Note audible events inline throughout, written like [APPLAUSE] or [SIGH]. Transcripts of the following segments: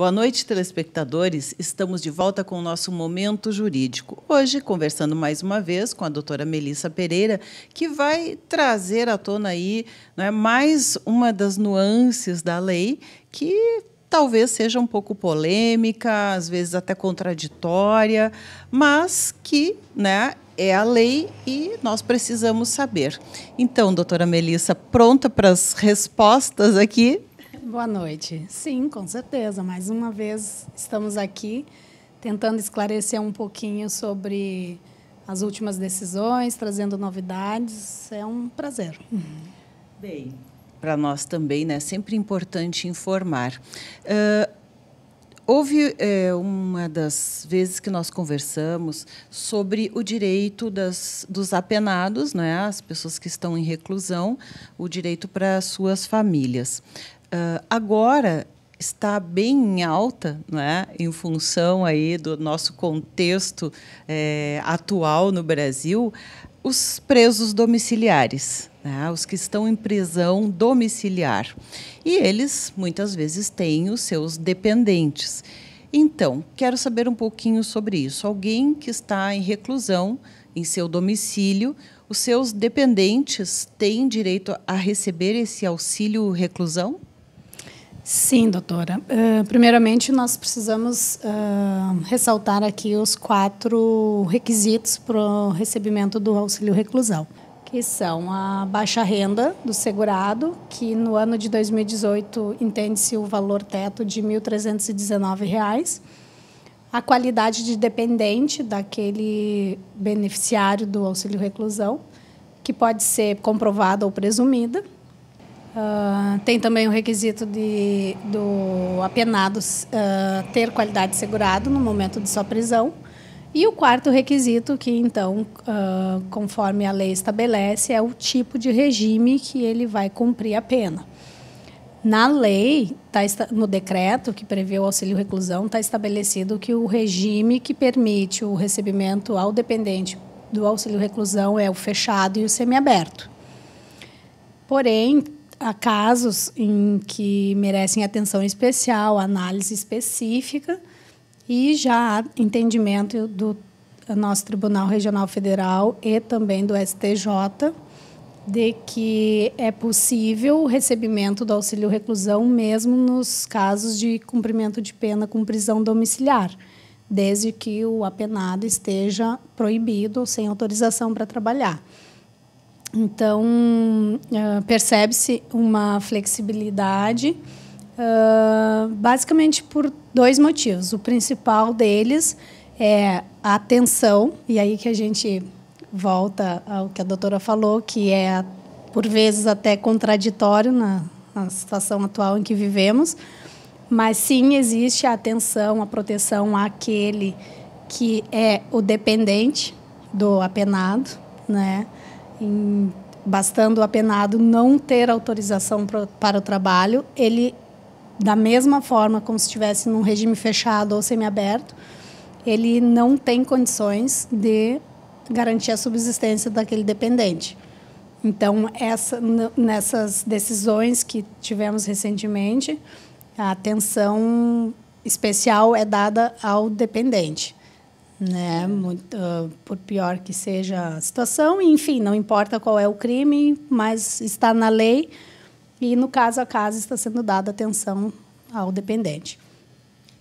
Boa noite, telespectadores. Estamos de volta com o nosso Momento Jurídico. Hoje, conversando mais uma vez com a doutora Melissa Pereira, que vai trazer à tona aí né, mais uma das nuances da lei que talvez seja um pouco polêmica, às vezes até contraditória, mas que né, é a lei e nós precisamos saber. Então, doutora Melissa, pronta para as respostas aqui? Boa noite. Sim, com certeza. Mais uma vez estamos aqui tentando esclarecer um pouquinho sobre as últimas decisões, trazendo novidades. É um prazer. Bem, para nós também, né? Sempre importante informar. Uh, houve é, uma das vezes que nós conversamos sobre o direito das, dos apenados, né, as pessoas que estão em reclusão, o direito para suas famílias. Uh, agora está bem em alta, né, em função aí do nosso contexto é, atual no Brasil, os presos domiciliares, né, os que estão em prisão domiciliar. E eles, muitas vezes, têm os seus dependentes. Então, quero saber um pouquinho sobre isso. Alguém que está em reclusão, em seu domicílio, os seus dependentes têm direito a receber esse auxílio reclusão? Sim, doutora. Uh, primeiramente, nós precisamos uh, ressaltar aqui os quatro requisitos para o recebimento do auxílio reclusão, que são a baixa renda do segurado, que no ano de 2018 entende-se o valor teto de R$ 1.319, a qualidade de dependente daquele beneficiário do auxílio reclusão, que pode ser comprovada ou presumida, Uh, tem também o requisito de, do apenado uh, ter qualidade segurado no momento de sua prisão. E o quarto requisito, que então, uh, conforme a lei estabelece, é o tipo de regime que ele vai cumprir a pena. Na lei, tá, no decreto que prevê o auxílio reclusão, está estabelecido que o regime que permite o recebimento ao dependente do auxílio reclusão é o fechado e o semiaberto. Porém, há casos em que merecem atenção especial, análise específica, e já há entendimento do nosso Tribunal Regional Federal e também do STJ de que é possível o recebimento do auxílio reclusão mesmo nos casos de cumprimento de pena com prisão domiciliar, desde que o apenado esteja proibido ou sem autorização para trabalhar. Então, uh, percebe-se uma flexibilidade, uh, basicamente por dois motivos. O principal deles é a atenção, e aí que a gente volta ao que a doutora falou, que é, por vezes, até contraditório na, na situação atual em que vivemos, mas sim existe a atenção, a proteção àquele que é o dependente do apenado, né? em, bastando o apenado não ter autorização pro, para o trabalho, ele, da mesma forma como se estivesse num regime fechado ou semiaberto, ele não tem condições de garantir a subsistência daquele dependente. Então, essa, nessas decisões que tivemos recentemente, a atenção especial é dada ao dependente né? Muito, uh, por pior que seja a situação, enfim, não importa qual é o crime, mas está na lei e no caso a caso está sendo dada atenção ao dependente.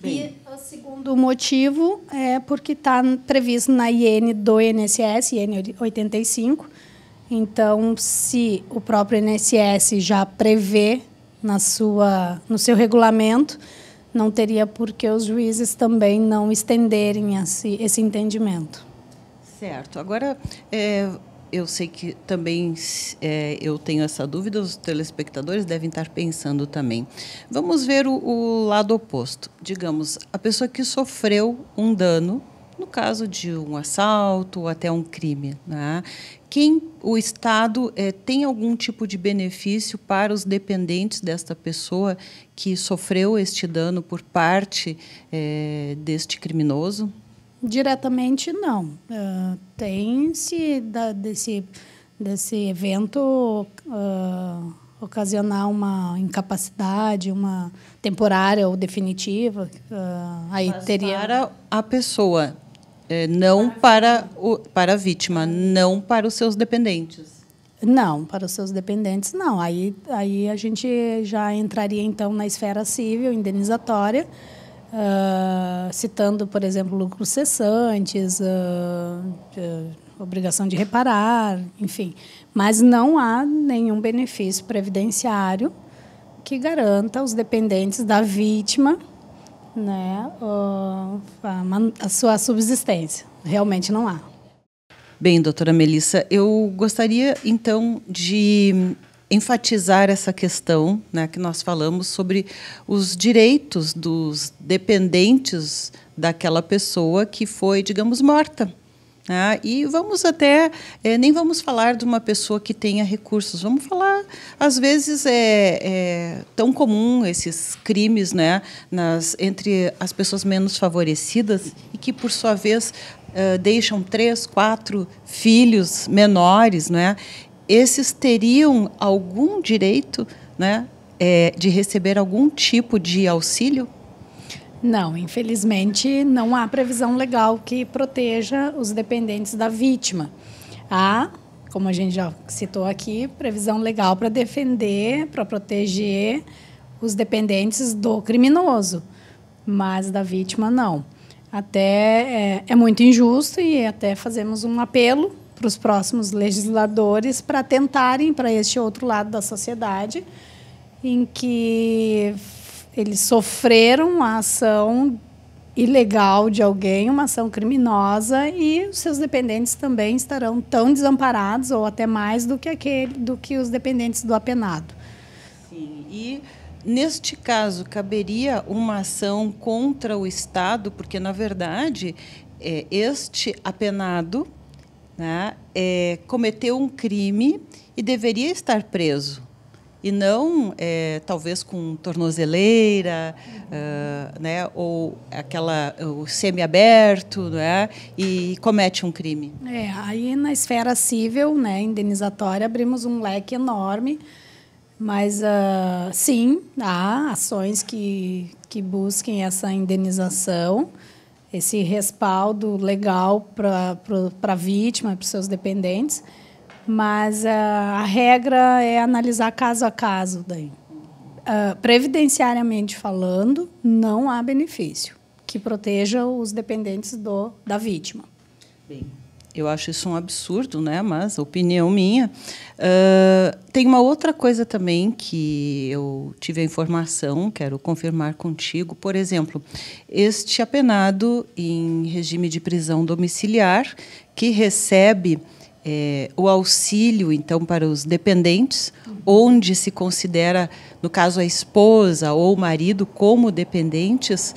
Bem. E o segundo motivo é porque está previsto na IN do INSS, IN 85. Então, se o próprio INSS já prevê na sua, no seu regulamento não teria por que os juízes também não estenderem esse, esse entendimento. Certo. Agora, é, eu sei que também é, eu tenho essa dúvida, os telespectadores devem estar pensando também. Vamos ver o, o lado oposto. Digamos, a pessoa que sofreu um dano no caso de um assalto ou até um crime. Né? Quem o Estado eh, tem algum tipo de benefício para os dependentes desta pessoa que sofreu este dano por parte eh, deste criminoso? Diretamente não. Uh, Tem-se desse, desse evento uh, ocasionar uma incapacidade, uma temporária ou definitiva. Uh, aí Mas teria. Para a pessoa é, não para, o, para a vítima, não para os seus dependentes. Não, para os seus dependentes, não. Aí, aí a gente já entraria, então, na esfera civil, indenizatória, uh, citando, por exemplo, lucros cessantes, uh, uh, obrigação de reparar, enfim. Mas não há nenhum benefício previdenciário que garanta aos dependentes da vítima né, ah, a sua subsistência. Realmente não há. Bem, doutora Melissa, eu gostaria então de enfatizar essa questão né, que nós falamos sobre os direitos dos dependentes daquela pessoa que foi, digamos, morta. Né? e vamos até, é, nem vamos falar de uma pessoa que tenha recursos, vamos falar, às vezes é, é, tão comum esses crimes né, nas, entre as pessoas menos favorecidas e que, por sua vez, é, deixam três, quatro filhos menores. Né? Esses teriam algum direito né, é, de receber algum tipo de auxílio? Não, infelizmente não há previsão legal que proteja os dependentes da vítima. Há, como a gente já citou aqui, previsão legal para defender, para proteger os dependentes do criminoso, mas da vítima não. Até é, é muito injusto e até fazemos um apelo para os próximos legisladores para tentarem para este outro lado da sociedade em que eles sofreram a ação ilegal de alguém, uma ação criminosa, e os seus dependentes também estarão tão desamparados ou até mais do que aquele, do que os dependentes do apenado. Sim, e neste caso caberia uma ação contra o Estado, porque na verdade é, este apenado né, é, cometeu um crime e deveria estar preso e não é, talvez com tornozeleira, uh, né, ou aquela o semiaberto, né, e comete um crime. É, aí na esfera civil, né, indenizatória, abrimos um leque enorme, mas uh, sim há ações que que busquem essa indenização esse respaldo legal para a vítima, para os seus dependentes. Mas uh, a regra é analisar caso a caso daí. Uh, previdenciariamente falando, não há benefício que proteja os dependentes do, da vítima. Bem, eu acho isso um absurdo, né? Mas opinião minha. Uh, tem uma outra coisa também que eu tive a informação, quero confirmar contigo. Por exemplo, este apenado em regime de prisão domiciliar que recebe é, o auxílio, então, para os dependentes, onde se considera, no caso, a esposa ou o marido como dependentes,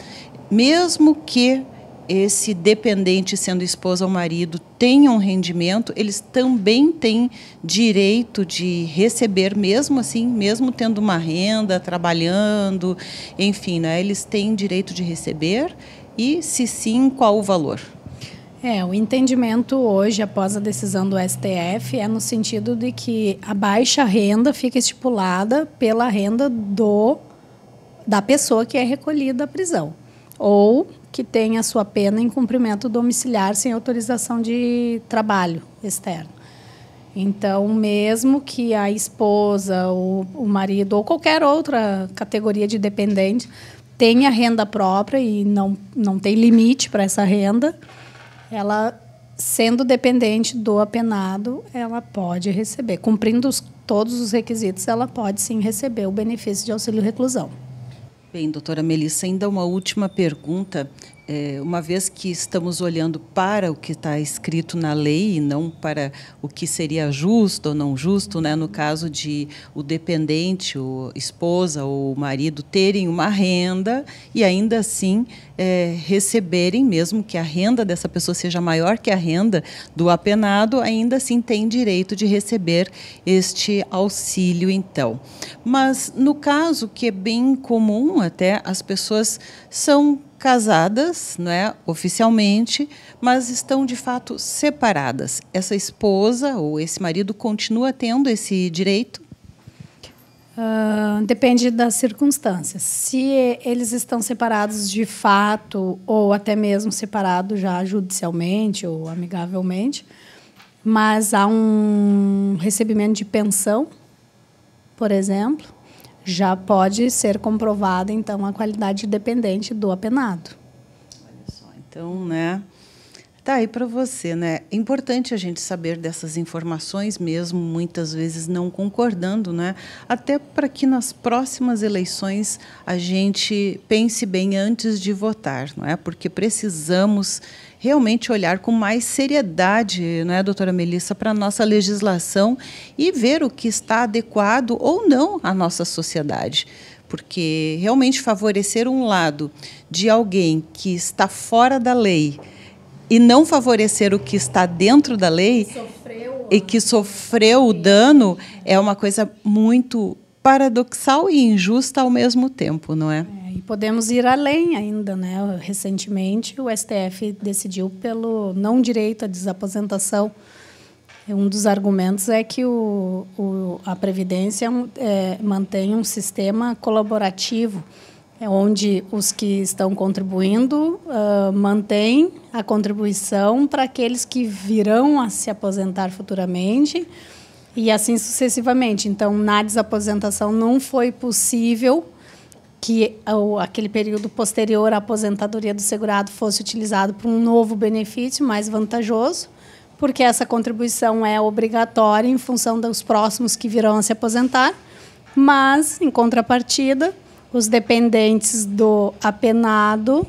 mesmo que esse dependente, sendo esposa ou marido, tenha um rendimento, eles também têm direito de receber, mesmo assim, mesmo tendo uma renda, trabalhando, enfim, né, eles têm direito de receber e, se sim, qual o valor? É, o entendimento hoje, após a decisão do STF, é no sentido de que a baixa renda fica estipulada pela renda do da pessoa que é recolhida à prisão ou que tem a sua pena em cumprimento domiciliar sem autorização de trabalho externo. Então, mesmo que a esposa, o, o marido ou qualquer outra categoria de dependente tenha renda própria e não, não tem limite para essa renda, ela sendo dependente do apenado, ela pode receber. Cumprindo os, todos os requisitos, ela pode sim receber o benefício de auxílio reclusão. Bem, doutora Melissa, ainda uma última pergunta é, uma vez que estamos olhando para o que está escrito na lei e não para o que seria justo ou não justo, né, no caso de o dependente, o esposa ou o marido terem uma renda e ainda assim é, receberem, mesmo que a renda dessa pessoa seja maior que a renda do apenado, ainda assim tem direito de receber este auxílio, então. Mas no caso que é bem comum até, as pessoas são casadas, não é, oficialmente, mas estão de fato separadas. Essa esposa ou esse marido continua tendo esse direito? Uh, depende das circunstâncias. Se eles estão separados de fato, ou até mesmo separados já judicialmente ou amigavelmente, mas há um recebimento de pensão, por exemplo, já pode ser comprovada, então, a qualidade dependente do apenado. Olha só, então, né? Tá aí para você, né? É importante a gente saber dessas informações, mesmo muitas vezes não concordando, né? Até para que nas próximas eleições a gente pense bem antes de votar, não é? Porque precisamos realmente olhar com mais seriedade, não é, doutora Melissa, para a nossa legislação e ver o que está adequado ou não à nossa sociedade porque realmente favorecer um lado de alguém que está fora da lei e não favorecer o que está dentro da lei sofreu, e que sofreu o dano é uma coisa muito paradoxal e injusta ao mesmo tempo, não é? é e podemos ir além ainda, né? Recentemente o STF decidiu pelo não direito à desaposentação. Um dos argumentos é que o, o a previdência é, mantém um sistema colaborativo é onde os que estão contribuindo uh, mantêm a contribuição para aqueles que virão a se aposentar futuramente e assim sucessivamente. Então, na desaposentação não foi possível que aquele período posterior à aposentadoria do segurado fosse utilizado para um novo benefício mais vantajoso, porque essa contribuição é obrigatória em função dos próximos que virão a se aposentar, mas, em contrapartida, os dependentes do apenado,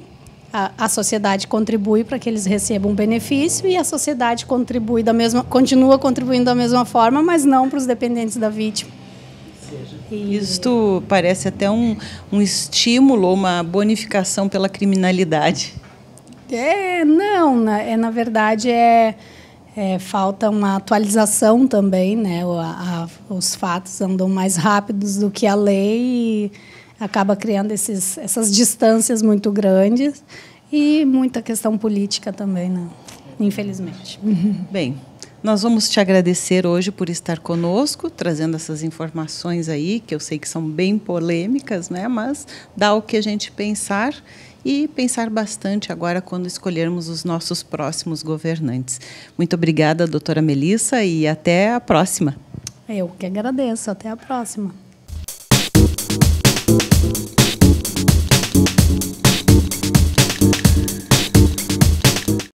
a, a sociedade contribui para que eles recebam benefício e a sociedade contribui da mesma, continua contribuindo da mesma forma, mas não para os dependentes da vítima. Isto parece até um, um estímulo, uma bonificação pela criminalidade. É, não, na, é, na verdade é, é, falta uma atualização também, né? O, a, os fatos andam mais rápidos do que a lei e acaba criando esses, essas distâncias muito grandes e muita questão política também, né? infelizmente. [LAUGHS] Bem, nós vamos te agradecer hoje por estar conosco, trazendo essas informações aí, que eu sei que são bem polêmicas, né? mas dá o que a gente pensar e pensar bastante agora quando escolhermos os nossos próximos governantes. Muito obrigada, doutora Melissa, e até a próxima. Eu que agradeço, até a próxima.